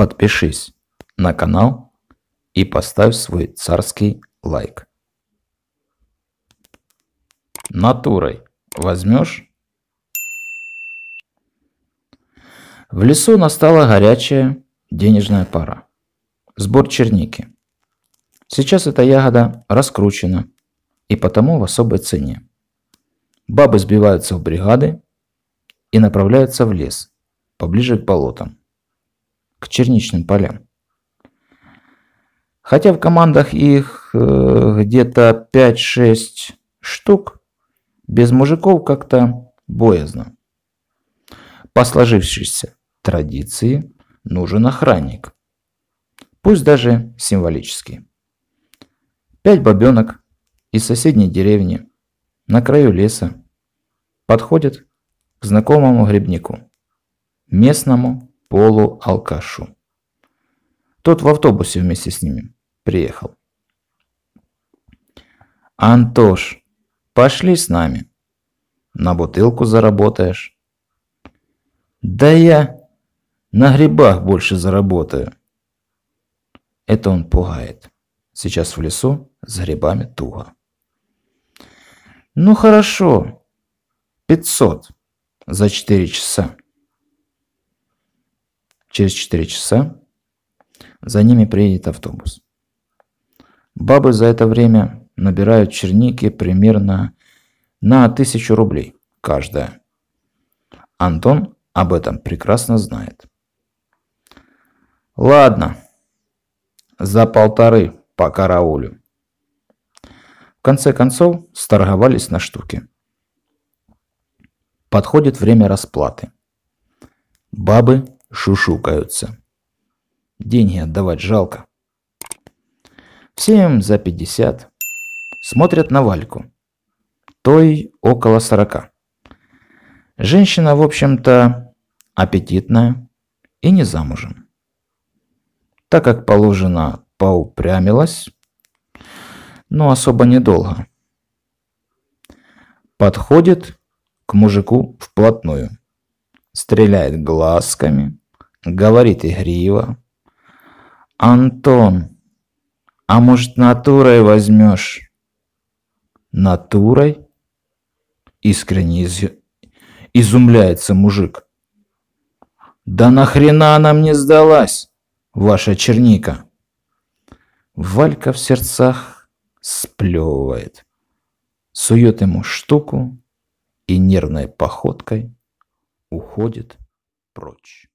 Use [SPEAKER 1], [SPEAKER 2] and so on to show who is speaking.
[SPEAKER 1] подпишись на канал и поставь свой царский лайк. Натурой возьмешь? В лесу настала горячая денежная пара. Сбор черники. Сейчас эта ягода раскручена и потому в особой цене. Бабы сбиваются в бригады и направляются в лес, поближе к болотам к черничным полям. Хотя в командах их э, где-то 5-6 штук, без мужиков как-то боязно. По сложившейся традиции нужен охранник, пусть даже символический. Пять бабенок из соседней деревни на краю леса подходят к знакомому грибнику, местному полуалкашу. Тот в автобусе вместе с ними приехал. «Антош, пошли с нами. На бутылку заработаешь». «Да я на грибах больше заработаю». Это он пугает. Сейчас в лесу с грибами туго. «Ну хорошо, 500 за 4 часа». Через 4 часа за ними приедет автобус. Бабы за это время набирают черники примерно на 1000 рублей каждая. Антон об этом прекрасно знает. Ладно, за полторы по караулю. В конце концов, сторговались на штуки. Подходит время расплаты. Бабы шушукаются. Деньги отдавать жалко. Всем за 50. Смотрят на Вальку. Той около 40. Женщина, в общем-то, аппетитная и не замужем. Так как положено, поупрямилась, но особо недолго. Подходит к мужику вплотную. Стреляет глазками – говорит игриво. Антон, а может натурой возьмешь? Натурой? Искренне из... изумляется мужик. Да нахрена она мне сдалась, ваша черника? Валька в сердцах сплевывает, сует ему штуку и нервной походкой уходит прочь.